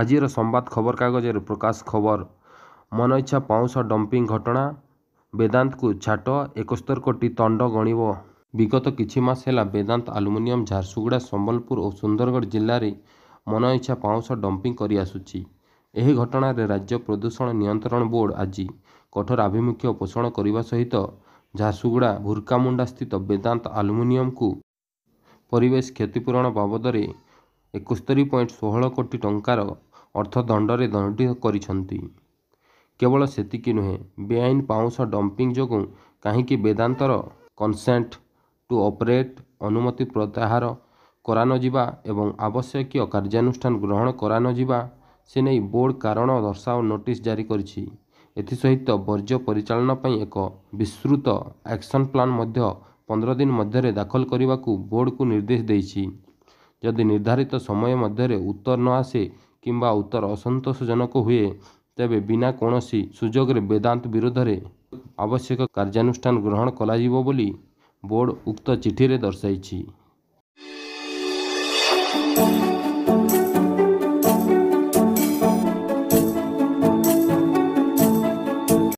ଆଜିର ସମ୍ବାଦ ଖବରକାଗଜରେ ପ୍ରକାଶ ଖବର ମନଇଚ୍ଛା ପାଉଁଶ ଡମ୍ପିଂ ଘଟଣା ବେଦାନ୍ତକୁ ଛାଟ ଏକସ୍ତର କୋଟି ତଣ୍ଡ ଗଣିବ ବିଗତ କିଛି ମାସ ହେଲା ବେଦାନ୍ତ ଆଲୁମିନିୟମ ଝାରସୁଗୁଡ଼ା ସମ୍ବଲପୁର ଓ ସୁନ୍ଦରଗଡ଼ ଜିଲ୍ଲାରେ ମନଇଚ୍ଛା ପାଉଁଶ ଡମ୍ପିଂ କରିଆସୁଛି ଏହି ଘଟଣାରେ ରାଜ୍ୟ ପ୍ରଦୂଷଣ ନିୟନ୍ତ୍ରଣ ବୋର୍ଡ଼ ଆଜି କଠୋର ଆଭିମୁଖ୍ୟ ପୋଷଣ କରିବା ସହିତ ଝାରସୁଗୁଡ଼ା ଭୁର୍କାମୁଣ୍ଡାସ୍ଥିତ ବେଦାନ୍ତ ଆଲୁମିନିୟମକୁ ପରିବେଶ କ୍ଷତିପୂରଣ ବାବଦରେ ଏକସ୍ତରି ପଏଣ୍ଟ ଷୋହଳ କୋଟି ଟଙ୍କାର ଅର୍ଥ ଦଣ୍ଡରେ ଦଣ୍ଡିତ କରିଛନ୍ତି କେବଳ ସେତିକି ନୁହେଁ ବେଆଇନ ପାଉଁଶ ଡମ୍ପିଂ ଯୋଗୁଁ କାହିଁକି ବେଦାନ୍ତର କନସେଣ୍ଟ ଟୁ ଅପରେଟ୍ ଅନୁମତି ପ୍ରତ୍ୟାହାର କରାନଯିବା ଏବଂ ଆବଶ୍ୟକୀୟ କାର୍ଯ୍ୟାନୁଷ୍ଠାନ ଗ୍ରହଣ କରାନଯିବା ସେ ନେଇ ବୋର୍ଡ଼ କାରଣ ଦର୍ଶାଅ ନୋଟିସ୍ ଜାରି କରିଛି ଏଥିସହିତ ବର୍ଜ୍ୟ ପରିଚାଳନା ପାଇଁ ଏକ ବିସ୍ତୃତ ଆକ୍ସନ୍ ପ୍ଲାନ୍ ମଧ୍ୟ ପନ୍ଦର ଦିନ ମଧ୍ୟରେ ଦାଖଲ କରିବାକୁ ବୋର୍ଡ଼କୁ ନିର୍ଦ୍ଦେଶ ଦେଇଛି ଯଦି ନିର୍ଦ୍ଧାରିତ ସମୟ ମଧ୍ୟରେ ଉତ୍ତର ନ ଆସେ କିମ୍ବା ଉତ୍ତର ଅସନ୍ତୋଷଜନକ ହୁଏ ତେବେ ବିନା କୌଣସି ସୁଯୋଗରେ ବେଦାନ୍ତ ବିରୋଧରେ ଆବଶ୍ୟକ କାର୍ଯ୍ୟାନୁଷ୍ଠାନ ଗ୍ରହଣ କରାଯିବ ବୋଲି ବୋର୍ଡ଼ ଉକ୍ତ ଚିଠିରେ ଦର୍ଶାଇଛି